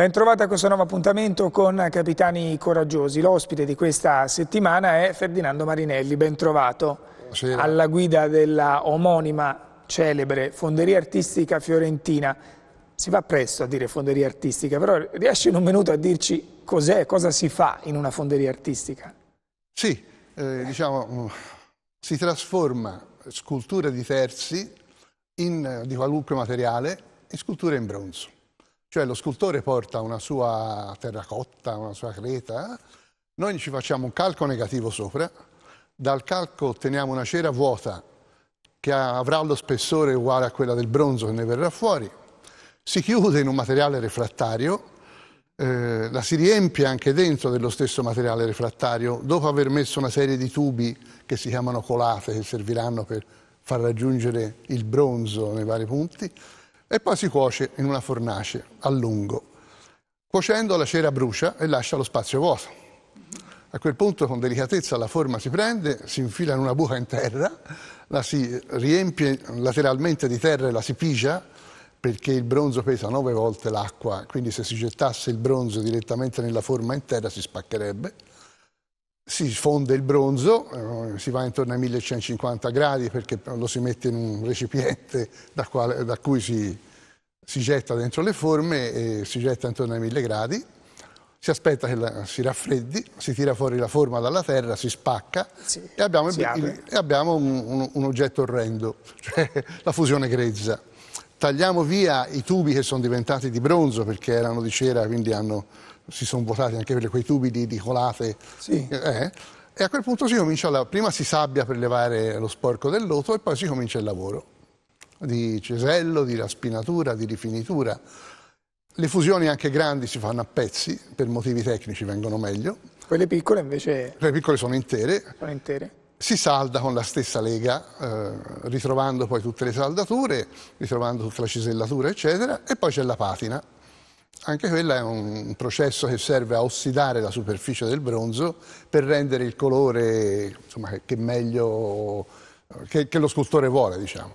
Bentrovata a questo nuovo appuntamento con Capitani Coraggiosi. L'ospite di questa settimana è Ferdinando Marinelli, bentrovato Buonasera. alla guida della omonima celebre Fonderia Artistica Fiorentina. Si va presto a dire fonderia artistica, però riesci in un minuto a dirci cos'è, cosa si fa in una fonderia artistica? Sì, eh, diciamo, si trasforma scultura di terzi in, eh, di qualunque materiale in scultura in bronzo cioè lo scultore porta una sua terracotta, una sua creta, eh? noi ci facciamo un calco negativo sopra, dal calco otteniamo una cera vuota che avrà lo spessore uguale a quella del bronzo che ne verrà fuori, si chiude in un materiale refrattario, eh, la si riempie anche dentro dello stesso materiale refrattario, dopo aver messo una serie di tubi che si chiamano colate, che serviranno per far raggiungere il bronzo nei vari punti, e poi si cuoce in una fornace a lungo. Cuocendo la cera brucia e lascia lo spazio vuoto. A quel punto con delicatezza la forma si prende, si infila in una buca in terra, la si riempie lateralmente di terra e la si pigia perché il bronzo pesa nove volte l'acqua, quindi se si gettasse il bronzo direttamente nella forma in terra si spaccherebbe si fonde il bronzo, eh, si va intorno ai 1150 gradi perché lo si mette in un recipiente da, quale, da cui si, si, getta dentro le forme e si getta intorno ai 1000 gradi. Si aspetta che la, si raffreddi, si tira fuori la forma dalla terra, si spacca sì, e abbiamo, il, il, e abbiamo un, un, un oggetto orrendo, cioè la fusione grezza. Tagliamo via i tubi che sono diventati di bronzo perché erano di cera, quindi hanno si sono votati anche per quei tubi di, di colate. Sì. Eh, e a quel punto si comincia, la, prima si sabbia per levare lo sporco del loto e poi si comincia il lavoro di cesello, di raspinatura, di rifinitura. Le fusioni anche grandi si fanno a pezzi, per motivi tecnici vengono meglio. Quelle piccole invece... Le piccole sono intere. Sono intere. Si salda con la stessa lega, eh, ritrovando poi tutte le saldature, ritrovando tutta la cesellatura, eccetera, e poi c'è la patina. Anche quella è un processo che serve a ossidare la superficie del bronzo per rendere il colore insomma, che, meglio, che, che lo scultore vuole, diciamo.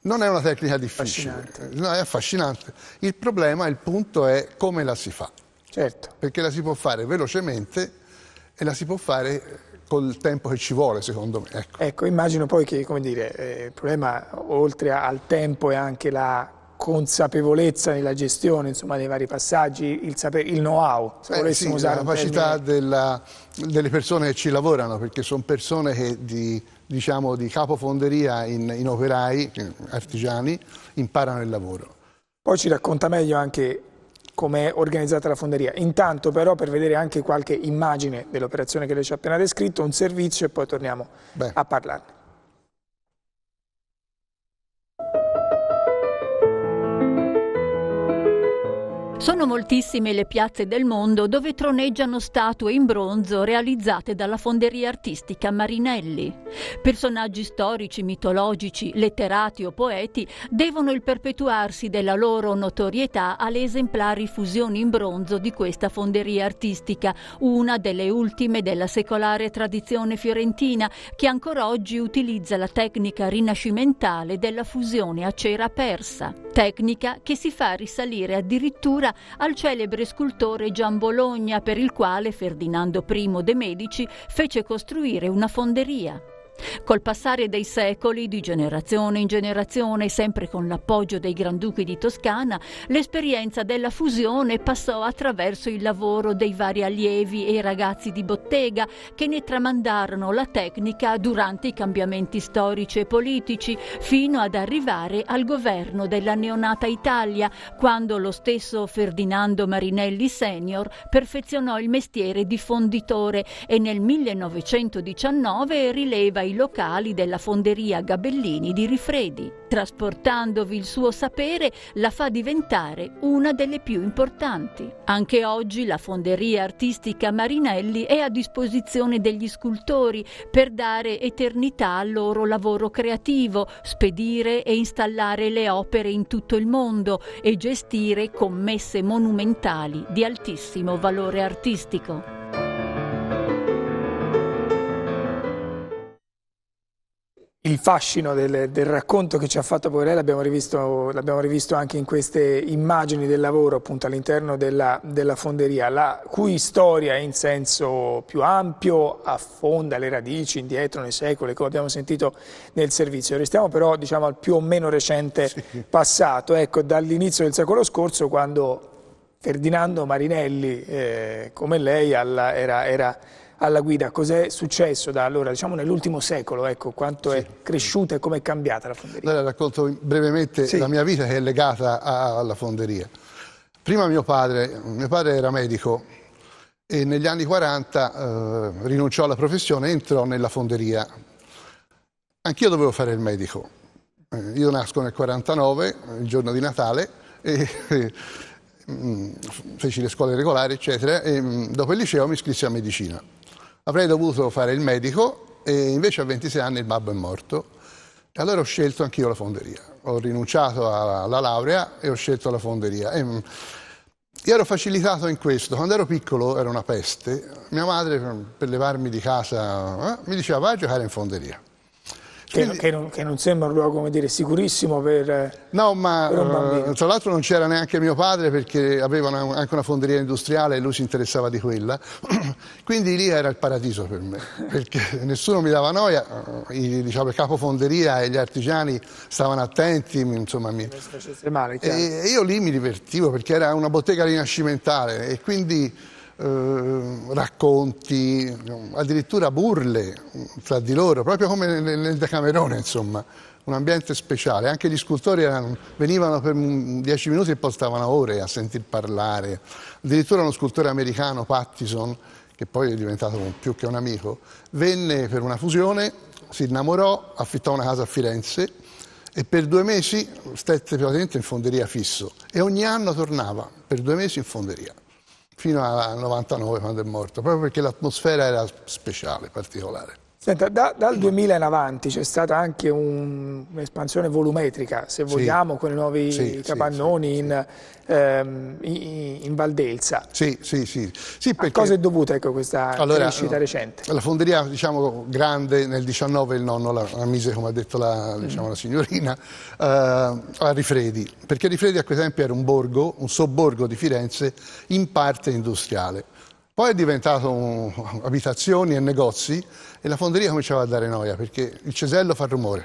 Non è una tecnica difficile, affascinante. No, è affascinante. Il problema, il punto è come la si fa. Certo. Perché la si può fare velocemente e la si può fare col tempo che ci vuole, secondo me. Ecco, ecco immagino poi che dire, eh, il problema, oltre al tempo, è anche la consapevolezza nella gestione insomma, dei vari passaggi, il, il know-how, se eh, volessimo sì, usare la capacità della, delle persone che ci lavorano, perché sono persone che di, diciamo, di capofonderia in, in operai, artigiani, imparano il lavoro. Poi ci racconta meglio anche come è organizzata la fonderia. Intanto però per vedere anche qualche immagine dell'operazione che lei ci ha appena descritto, un servizio e poi torniamo Beh. a parlarne. Sono moltissime le piazze del mondo dove troneggiano statue in bronzo realizzate dalla fonderia artistica Marinelli. Personaggi storici, mitologici, letterati o poeti devono il perpetuarsi della loro notorietà alle esemplari fusioni in bronzo di questa fonderia artistica, una delle ultime della secolare tradizione fiorentina che ancora oggi utilizza la tecnica rinascimentale della fusione a cera persa, tecnica che si fa risalire addirittura al celebre scultore Gian Bologna per il quale Ferdinando I de' Medici fece costruire una fonderia. Col passare dei secoli, di generazione in generazione, sempre con l'appoggio dei Granduchi di Toscana, l'esperienza della fusione passò attraverso il lavoro dei vari allievi e ragazzi di bottega che ne tramandarono la tecnica durante i cambiamenti storici e politici, fino ad arrivare al governo della neonata Italia, quando lo stesso Ferdinando Marinelli Senior perfezionò il mestiere di fonditore e nel 1919 rileva ai locali della fonderia Gabellini di Rifredi. Trasportandovi il suo sapere la fa diventare una delle più importanti. Anche oggi la fonderia artistica Marinelli è a disposizione degli scultori per dare eternità al loro lavoro creativo, spedire e installare le opere in tutto il mondo e gestire commesse monumentali di altissimo valore artistico. il fascino del, del, racconto che ci ha fatto Poverelli l'abbiamo rivisto, rivisto, anche in queste immagini del lavoro appunto all'interno della, della, fonderia, la cui storia in senso più ampio affonda le radici indietro nei secoli, come abbiamo sentito nel servizio. Restiamo però diciamo, al più o meno recente sì. passato, ecco, dall'inizio del secolo scorso quando Ferdinando Marinelli, eh, come lei, alla, era, era alla guida. Cos'è successo da allora, diciamo nell'ultimo secolo, ecco, quanto sì. è cresciuta e come è cambiata la fonderia? Allora, racconto brevemente sì. la mia vita che è legata alla fonderia. Prima mio padre, mio padre era medico e negli anni 40 eh, rinunciò alla professione e entrò nella fonderia. Anch'io dovevo fare il medico. Eh, io nasco nel 49, il giorno di Natale, e, e mh, mm, feci le scuole regolari, eccetera, e mh, mm, dopo il liceo mi iscrissi a medicina. Avrei dovuto fare il medico e invece a 26 anni il babbo è morto. E allora ho scelto anch'io la fonderia. Ho rinunciato alla laurea e ho scelto la fonderia. E, mm, io ero facilitato in questo. Quando ero piccolo, era una peste, mia madre per levarmi di casa eh, mi diceva vai a giocare in fonderia. Quindi, che, non, che, non, sembra un luogo dire, sicurissimo per, no, ma, per un eh, bambino. Tra l'altro non c'era neanche mio padre perché aveva una, anche una fonderia industriale e lui si interessava di quella. Quindi lì era il paradiso per me, perché nessuno mi dava noia, eh, I, diciamo, il capo fonderia e gli artigiani stavano attenti, insomma, mi... male, e io lì mi divertivo perché era una bottega rinascimentale e quindi eh, racconti, addirittura burle tra di loro, proprio come nel, nel Decamerone, insomma, un ambiente speciale. Anche gli scultori erano, venivano per dieci minuti e poi stavano ore a sentir parlare. Addirittura uno scultore americano, Pattison, che poi è diventato più che un amico, venne per una fusione, si innamorò, affittò una casa a Firenze e per due mesi stette praticamente in fonderia fisso e ogni anno tornava per due mesi in fonderia fino al 99 quando è morto, proprio perché l'atmosfera era speciale, particolare. Senta, da, dal 2000 in avanti c'è stata anche un'espansione volumetrica, se vogliamo, sì. con i nuovi sì, capannoni sì, in, ehm, in, in, Valdelsa. Sì, sì, sì. Perché... A cosa è dovuta ecco, questa allora, crescita recente? La fonderia, diciamo, grande nel 19 il nonno la, la mise, come ha detto la, mm. diciamo, mm. la signorina, eh, a Rifredi, perché Rifredi a quei tempi era un borgo, un sobborgo di Firenze, in parte industriale. Poi è diventato un, abitazioni e negozi e la fonderia cominciava a dare noia perché il cesello fa rumore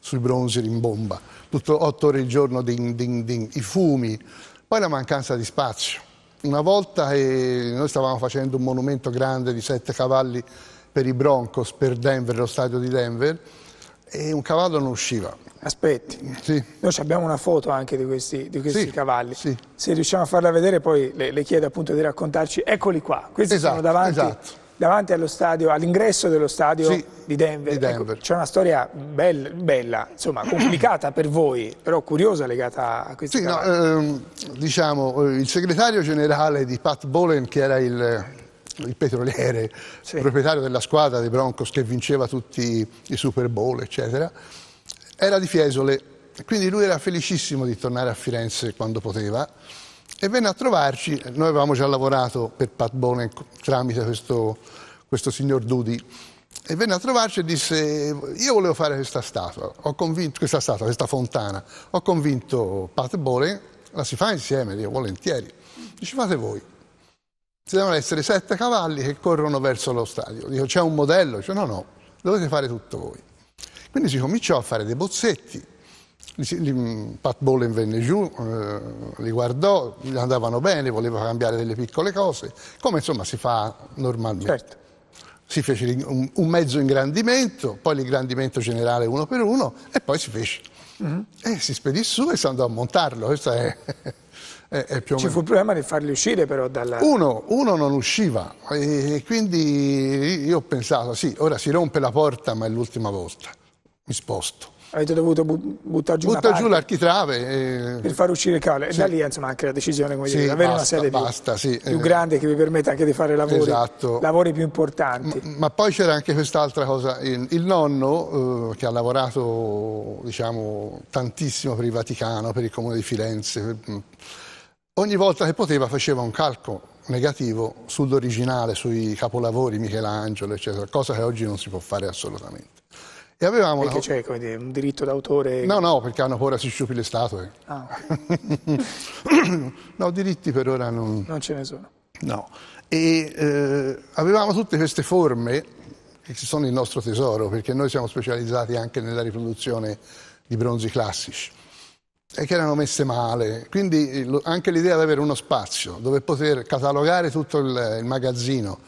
sui bronzi rimbomba, tutto otto ore al giorno, ding, ding, ding, i fumi, poi la mancanza di spazio. Una volta che eh, noi stavamo facendo un monumento grande di sette cavalli per i Broncos, per Denver, lo stadio di Denver, e un cavallo non usciva. Aspetti, sì. noi abbiamo una foto anche di questi, di questi sì, cavalli. Sì. Se riusciamo a farla vedere, poi le, le, chiedo appunto di raccontarci. Eccoli qua, questi esatto, sono davanti. Esatto davanti all'ingresso dello stadio sì, di Denver. Ecco, Denver. Ecco, c'è una storia bella, bella, insomma, complicata per voi, però curiosa legata a questa Sì, no, ehm, diciamo, eh, il segretario generale di Pat Bolen, che era il, il petroliere, sì. proprietario della squadra dei Broncos che vinceva tutti i Super Bowl, eccetera, era di Fiesole. Quindi lui era felicissimo di tornare a Firenze quando poteva e venne a trovarci, noi avevamo già lavorato per Pat Bonen tramite questo, questo signor Dudi, e venne a trovarci e disse io volevo fare questa statua, convinto, questa statua, questa fontana, ho convinto Pat Bonen, la si fa insieme, io volentieri, dice fate voi. Ci devono essere sette cavalli che corrono verso lo stadio. Dico c'è un modello? Dice no, no, dovete fare tutto voi. Quindi si cominciò a fare dei bozzetti Mm, Pat Bollen venne giù, eh, li guardò, gli andavano bene, voleva cambiare delle piccole cose, come insomma si fa normalmente. Certo. Si fece un, un mezzo ingrandimento, poi l'ingrandimento generale uno per uno e poi si fece. Mm-hmm. E si spedì su e si andò a montarlo. Questo è, è, è più o meno. Ci fu il problema di farli uscire però dalla... Uno, uno non usciva e quindi io ho pensato, sì, ora si rompe la porta ma è l'ultima volta, mi sposto Avete dovuto buttare giù, Butta giù l'architrave e... Eh. per far uscire il cavolo. E da lì insomma, anche la decisione come sì, dire, avere basta, una sede basta, più, sì. Eh. più, grande che vi permette anche di fare lavori, esatto. lavori più importanti. Ma, ma poi c'era anche quest'altra cosa. Il, il nonno, eh, che ha lavorato diciamo, tantissimo per il Vaticano, per il Comune di Firenze, mm, ogni volta che poteva faceva un calco negativo sull'originale, sui capolavori Michelangelo, eccetera, cosa che oggi non si può fare assolutamente. E avevamo perché la... c'è come un diritto d'autore? No, no, perché hanno paura si sciupi le statue. Ah. no, diritti per ora non... Non ce ne sono. No. E eh, avevamo tutte queste forme che sono il nostro tesoro, perché noi siamo specializzati anche nella riproduzione di bronzi classici e che erano messe male. Quindi anche l'idea di avere uno spazio dove poter catalogare tutto il, il magazzino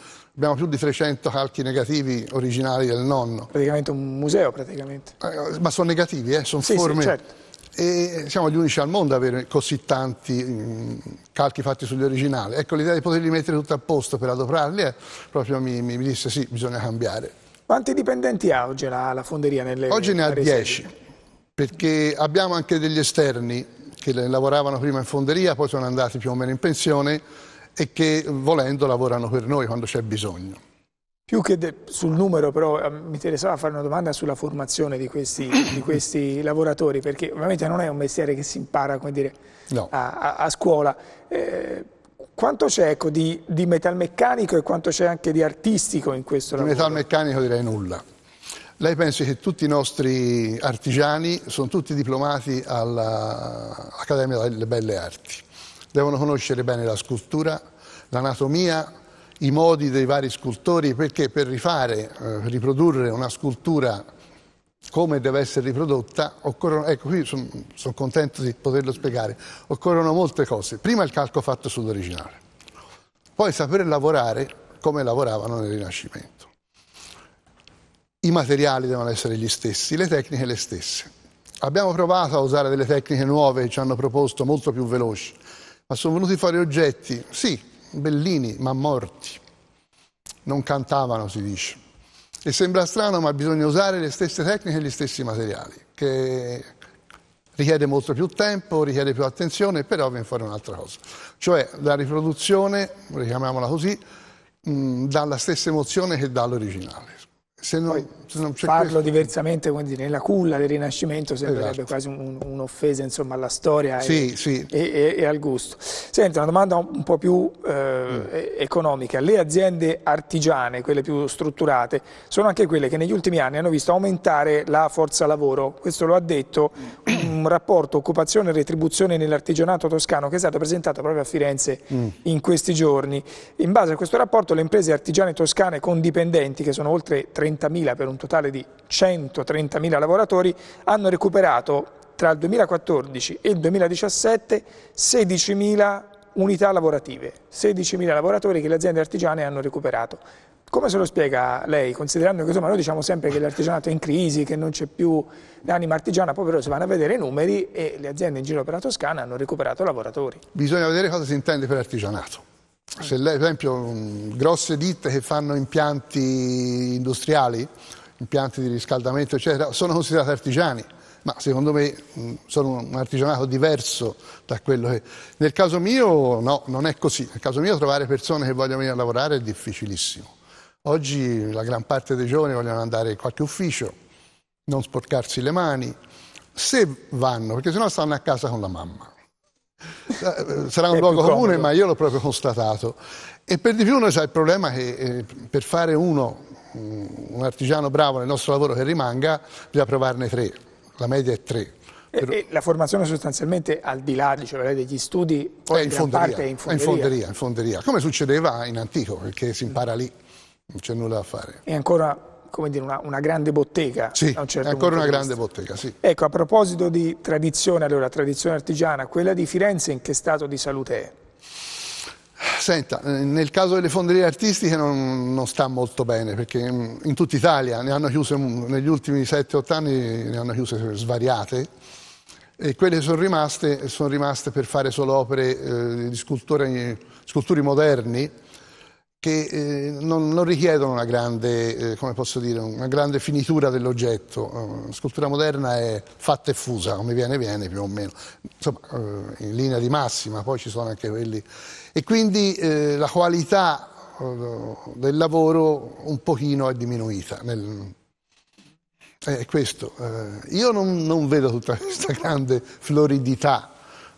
Abbiamo più di 300 calchi negativi originali del nonno. Praticamente un museo, praticamente. Eh, ma sono negativi, eh? sono sì, forme. Sì, certo. E siamo gli unici al mondo ad avere così tanti mh, mm, calchi fatti sugli originali. Ecco, l'idea di poterli mettere tutto a posto per adoperarli è, eh, proprio mi, mi, disse sì, bisogna cambiare. Quanti dipendenti ha oggi la, la fonderia? Nelle, oggi ne ha 10, perché abbiamo anche degli esterni che lavoravano prima in fonderia, poi sono andati più o meno in pensione e che volendo lavorano per noi quando c'è bisogno. Più che sul numero però eh, mi interessava fare una domanda sulla formazione di questi, di questi lavoratori perché ovviamente non è un mestiere che si impara dire, no. a, a, a, scuola. Eh, quanto c'è ecco, di, di, metalmeccanico e quanto c'è anche di artistico in questo di lavoro? Di metalmeccanico direi nulla. Lei pensa che tutti i nostri artigiani sono tutti diplomati all'Accademia delle Belle Arti devono conoscere bene la scultura, l'anatomia, i modi dei vari scultori, perché per rifare, eh, riprodurre una scultura come deve essere riprodotta, occorrono, ecco qui sono son contento di poterlo spiegare, occorrono molte cose. Prima il calco fatto sull'originale, poi saper lavorare come lavoravano nel Rinascimento. I materiali devono essere gli stessi, le tecniche le stesse. Abbiamo provato a usare delle tecniche nuove che ci hanno proposto molto più veloci, ma sono venuti fuori oggetti, sì, bellini, ma morti. Non cantavano, si dice. E sembra strano, ma bisogna usare le stesse tecniche e gli stessi materiali, che richiede molto più tempo, richiede più attenzione, però viene fuori un'altra cosa. Cioè la riproduzione, richiamiamola così, mh, dà la stessa emozione che dà l'originale. Se noi farlo questo. diversamente come dire, nella culla del Rinascimento sembrerebbe esatto. quasi un'offesa un alla storia sì, e, sì. E, e, e, al gusto. Senta, una domanda un po' più eh, mm. economica. Le aziende artigiane, quelle più strutturate, sono anche quelle che negli ultimi anni hanno visto aumentare la forza lavoro. Questo lo ha detto mm. un rapporto occupazione e retribuzione nell'artigianato toscano che è stato presentato proprio a Firenze mm. in questi giorni. In base a questo rapporto le imprese artigiane toscane con dipendenti, che sono oltre 30.000 per un totale di 130.000 lavoratori, hanno recuperato tra il 2014 e il 2017 16.000 unità lavorative, 16.000 lavoratori che le aziende artigiane hanno recuperato. Come se lo spiega lei, considerando che insomma, noi diciamo sempre che l'artigianato è in crisi, che non c'è più l'anima artigiana, poi però si vanno a vedere i numeri e le aziende in giro per la Toscana hanno recuperato lavoratori. Bisogna vedere cosa si intende per artigianato. Se lei, per esempio, grosse ditte che fanno impianti industriali, impianti di riscaldamento, eccetera, sono considerati artigiani, ma secondo me mm, sono un artigianato diverso da quello che... Nel caso mio no, non è così. Nel caso mio trovare persone che vogliono venire a lavorare è difficilissimo. Oggi la gran parte dei giovani vogliono andare in qualche ufficio, non sporcarsi le mani, se vanno, perché sennò stanno a casa con la mamma. Eh, sarà un luogo comune, ma io l'ho proprio constatato. E per di più noi c'è il problema che eh, per fare uno un artigiano bravo nel nostro lavoro che rimanga, bisogna provarne tre, la media è tre. E, e la formazione sostanzialmente al di là diceva, degli studi poi è in, fonderia, parte è in fonderia. È in fonderia, in fonderia, come succedeva in antico, perché si impara lì, non c'è nulla da fare. E ancora come dire, una, una grande bottega. Sì, un certo ancora una grande bottega, sì. Ecco, a proposito di tradizione, allora, tradizione artigiana, quella di Firenze in che stato di salute è? Senta, eh, nel caso delle fonderie artistiche non, non, sta molto bene, perché mm, in tutta Italia ne hanno chiuse, negli ultimi 7-8 anni ne hanno chiuse svariate, e quelle che sono rimaste sono rimaste per fare solo opere eh, di scultori moderni che eh, non, non, richiedono una grande, eh, dire, una grande finitura dell'oggetto. La eh, scultura moderna è fatta e fusa, come viene viene più o meno, insomma eh, in linea di massima, poi ci sono anche quelli e quindi eh, la qualità eh, del lavoro un pochino è diminuita. Nel, eh, questo. Eh, io non, non, vedo tutta questa grande floridità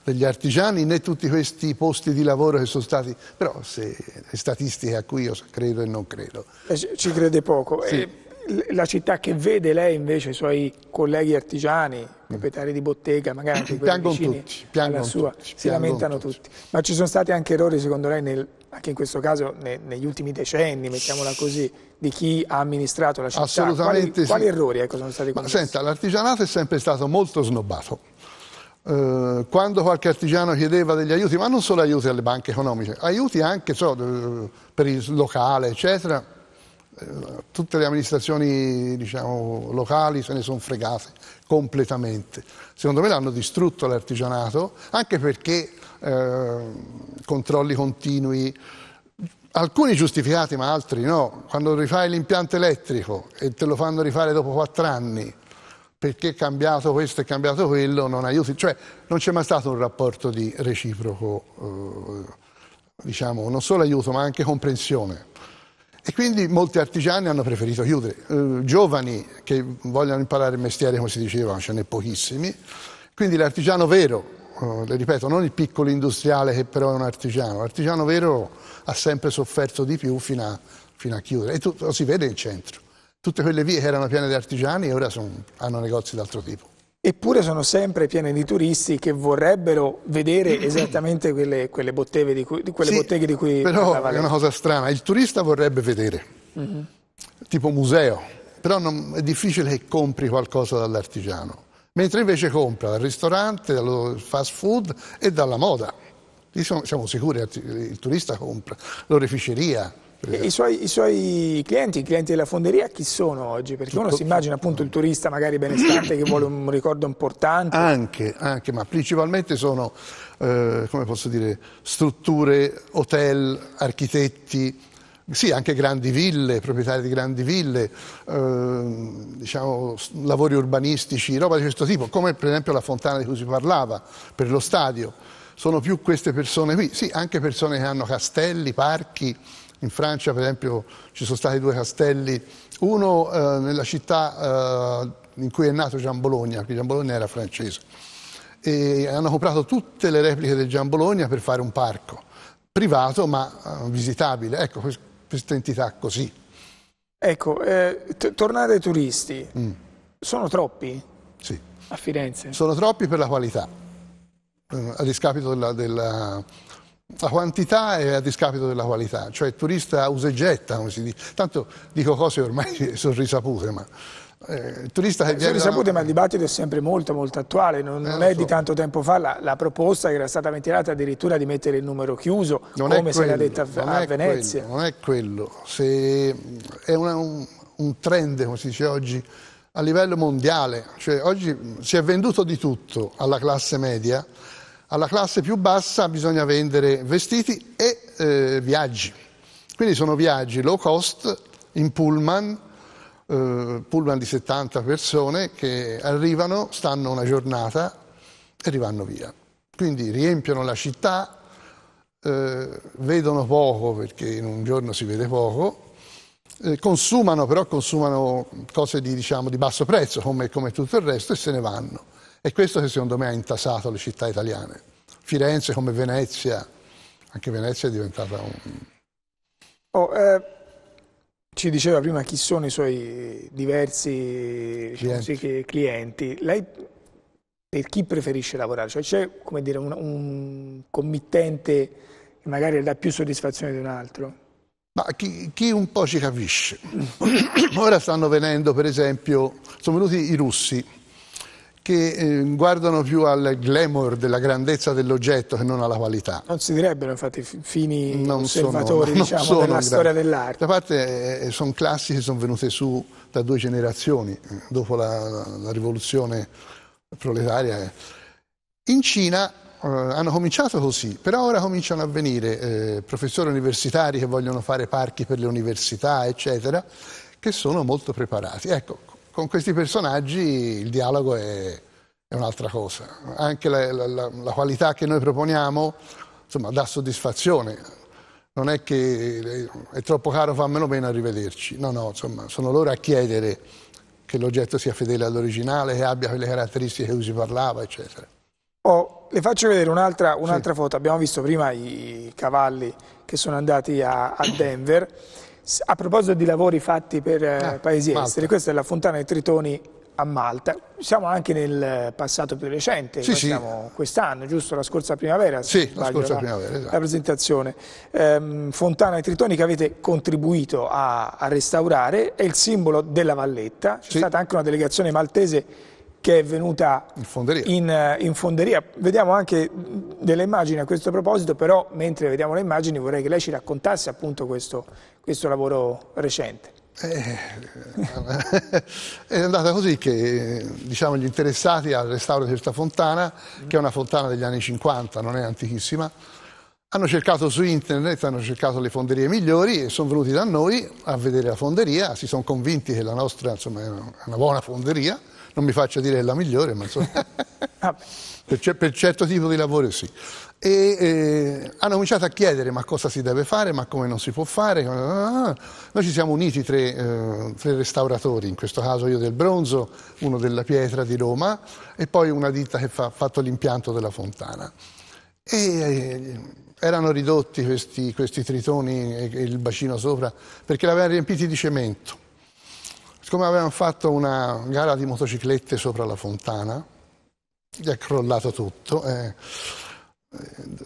degli artigiani né tutti questi posti di lavoro che sono stati, però se, le statistiche a cui io credo e non credo. Eh, ci crede poco. Sì. Eh, la città che vede lei invece i suoi colleghi artigiani, mm. proprietari di bottega, magari piangono tutti, piangono sua, tutti, si lamentano tutti. tutti. Ma ci sono stati anche errori, secondo lei, nel, anche in questo caso ne, negli ultimi decenni, mettiamola così, di chi ha amministrato la città? Assolutamente quali, sì. Quali errori ecco, sono stati commessi? senta, l'artigianato è sempre stato molto snobbato. Eh, quando qualche artigiano chiedeva degli aiuti, ma non solo aiuti alle banche economiche, aiuti anche so, eh, per il locale, eccetera, eh, tutte le amministrazioni diciamo, locali se ne sono fregate completamente. Secondo me l'hanno distrutto l'artigianato, anche perché eh, controlli continui, alcuni giustificati ma altri no. Quando rifai l'impianto elettrico e te lo fanno rifare dopo quattro anni, perché è cambiato questo e cambiato quello, non aiuti. Cioè non c'è mai stato un rapporto di reciproco, eh, diciamo, non solo aiuto ma anche comprensione. E quindi molti artigiani hanno preferito chiudere. Eh, giovani che vogliono imparare il mestiere, come si diceva, ce n'è pochissimi. Quindi l'artigiano vero, eh, le ripeto, non il piccolo industriale che però è un artigiano, l'artigiano vero ha sempre sofferto di più fino a, fino a chiudere. E tutto, si vede in centro. Tutte quelle vie che erano piene di artigiani ora sono, hanno negozi d'altro tipo. Eppure sono sempre piene di turisti che vorrebbero vedere esattamente quelle, quelle, botteghe, di cui, quelle sì, botteghe di cui però è una cosa strana, il turista vorrebbe vedere, mm -hmm. tipo museo, però non, è difficile che compri qualcosa dall'artigiano, mentre invece compra dal ristorante, dal fast food e dalla moda. Lì sono, siamo sicuri, il turista compra l'oreficeria, i, suoi, I, suoi, clienti, i clienti della fonderia, chi sono oggi? Perché Tutto, uno si immagina appunto il turista magari benestante che vuole un ricordo importante. Anche, anche ma principalmente sono, eh, come posso dire, strutture, hotel, architetti, sì, anche grandi ville, proprietari di grandi ville, eh, diciamo, lavori urbanistici, roba di questo tipo, come per esempio la fontana di cui si parlava per lo stadio. Sono più queste persone qui, sì, anche persone che hanno castelli, parchi, in Francia, per esempio, ci sono stati due castelli, uno eh, nella città eh, in cui è nato Gian Bologna, perché Gian Bologna era francese, e hanno comprato tutte le repliche del Gian Bologna per fare un parco privato ma eh, visitabile. Ecco, questa entità così. Ecco, eh, tornare ai turisti, mm. sono troppi? Sì. A Firenze? Sono troppi per la qualità, eh, a discapito della, della la quantità è a discapito della qualità, cioè il turista usa e getta, come si dice. Tanto dico cose ormai sono risapute, ma eh, turista che eh, viene... Sapute, una... ma il dibattito è sempre molto molto attuale, non, eh, non è so. di tanto tempo fa la, la, proposta che era stata ventilata addirittura di mettere il numero chiuso, non come se l'ha detta a, a Venezia. Quello, non è quello, se è una, un, un, trend, come si dice oggi, a livello mondiale, cioè oggi si è venduto di tutto alla classe media, alla classe più bassa bisogna vendere vestiti e eh, viaggi. Quindi sono viaggi low cost in pullman, eh, pullman di 70 persone che arrivano, stanno una giornata e rivanno via. Quindi riempiono la città, eh, vedono poco perché in un giorno si vede poco, eh, consumano però consumano cose di, diciamo, di basso prezzo come, come tutto il resto e se ne vanno. E questo che secondo me ha intasato le città italiane. Firenze come Venezia, anche Venezia è diventata un... Oh, eh, ci diceva prima chi sono i suoi diversi diciamo clienti. Così, clienti. Lei per chi preferisce lavorare? Cioè c'è come dire, un, un committente che magari dà più soddisfazione di un altro? Ma chi, chi, un po' ci capisce. Ora stanno venendo, per esempio, sono venuti i russi che eh, guardano più al glamour della grandezza dell'oggetto che non alla qualità. Non si direbbero infatti fini non osservatori sono, diciamo, sono della storia dell'arte. Da parte eh, eh sono che sono venute su da due generazioni, eh, dopo la, la rivoluzione proletaria. Eh. In Cina eh, hanno cominciato così, però ora cominciano a venire professori universitari che vogliono fare parchi per le università, eccetera, che sono molto preparati. Ecco, con questi personaggi il dialogo è, è un'altra cosa. Anche la, la, la, qualità che noi proponiamo insomma, dà soddisfazione. Non è che eh, è troppo caro, fammelo meno, arrivederci. No, no, insomma, sono loro a chiedere che l'oggetto sia fedele all'originale, che abbia quelle caratteristiche di cui si parlava, eccetera. Oh, le faccio vedere un'altra, un sì. foto. Abbiamo visto prima i cavalli che sono andati a, a Denver. A proposito di lavori fatti per eh, ah, paesi Malta. esteri, questa è la Fontana dei Tritoni a Malta. Siamo anche nel passato più recente, sì, sì. quest'anno, giusto? La scorsa primavera, sì, la, scorsa la, primavera, esatto. la presentazione. Ehm, Fontana dei Tritoni che avete contribuito a, a, restaurare, è il simbolo della Valletta. C'è stata anche una delegazione maltese che è venuta in fonderia. In, eh, in fonderia. Vediamo anche mm, delle immagini a questo proposito, però mentre vediamo le immagini vorrei che lei ci raccontasse appunto questo questo lavoro recente. Eh, è andata così che diciamo, gli interessati al restauro di questa fontana, che è una fontana degli anni 50, non è antichissima, hanno cercato su internet, hanno cercato le fonderie migliori e sono venuti da noi a vedere la fonderia, si sono convinti che la nostra insomma, è una buona fonderia, non mi faccio dire che è la migliore, ma insomma, per, per certo tipo di lavoro sì e eh, hanno cominciato a chiedere ma cosa si deve fare, ma come non si può fare. Ah, ah, ah. Noi ci siamo uniti tre, eh, tre, restauratori, in questo caso io del bronzo, uno della pietra di Roma e poi una ditta che ha fa, fatto l'impianto della fontana. E, eh, erano ridotti questi, questi tritoni e, e il bacino sopra perché l'avevano riempiti di cemento. Siccome avevano fatto una gara di motociclette sopra la fontana, gli è crollato tutto. Eh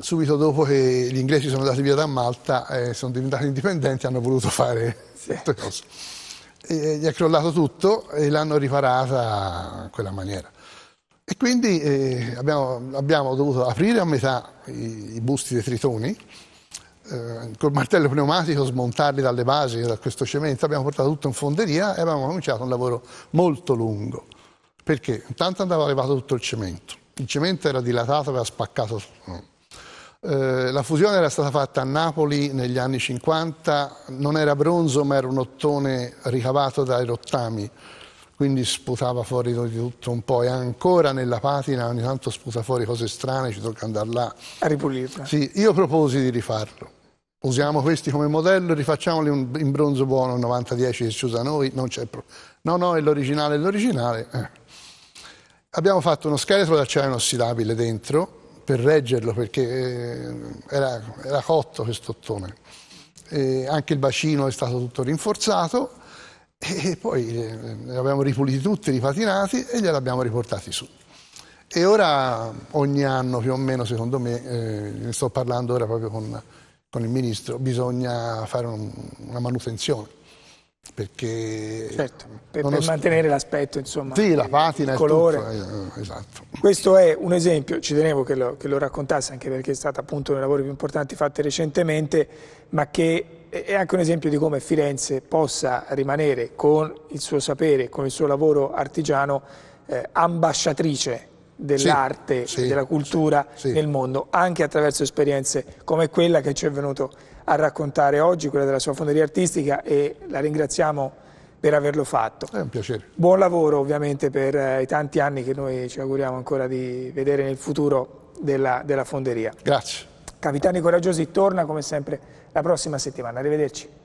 subito dopo che gli inglesi sono andati via da Malta, eh, sono diventati indipendenti, hanno voluto fare sì. queste cose. E, gli è crollato tutto e l'hanno riparata in quella maniera. E quindi eh, abbiamo, abbiamo, dovuto aprire a metà i, i busti dei tritoni, eh, col martello pneumatico smontarli dalle basi, da questo cemento, abbiamo portato tutto in fonderia e abbiamo cominciato un lavoro molto lungo, perché intanto andava levato tutto il cemento il cemento era dilatato, aveva spaccato. Eh, la fusione era stata fatta a Napoli negli anni 50, non era bronzo ma era un ottone ricavato dai rottami, quindi sputava fuori di tutto un po' e ancora nella patina ogni tanto sputa fuori cose strane, ci tocca andare là. A ripulirla. Sì, io proposi di rifarlo. Usiamo questi come modello, rifacciamoli in bronzo buono, 90-10 che si usa noi, non c'è problema. No, no, è l'originale, è l'originale. Eh abbiamo fatto uno scheletro d'acciaio inossidabile dentro per reggerlo perché eh, era, era cotto questo ottone. E anche il bacino è stato tutto rinforzato e poi li eh, abbiamo ripuliti tutti, ripatinati e glieli abbiamo riportati su. E ora ogni anno più o meno, secondo me, eh, ne sto parlando ora proprio con, con il Ministro, bisogna fare un, una manutenzione perché certo, per, per mantenere l'aspetto insomma sì, la patina, il colore tutto, eh, eh, esatto. questo è un esempio ci tenevo che lo, che lo raccontasse anche perché è stato appunto uno dei lavori più importanti fatti recentemente ma che è anche un esempio di come Firenze possa rimanere con il suo sapere con il suo lavoro artigiano eh, ambasciatrice dell'arte sì, e sì, della cultura sì, nel mondo anche attraverso esperienze come quella che ci è venuto a raccontare oggi, quella della sua fonderia artistica e la ringraziamo per averlo fatto. È un piacere. Buon lavoro ovviamente per eh, i tanti anni che noi ci auguriamo ancora di vedere nel futuro della, della fonderia. Grazie. Capitani Coraggiosi torna come sempre la prossima settimana. Arrivederci.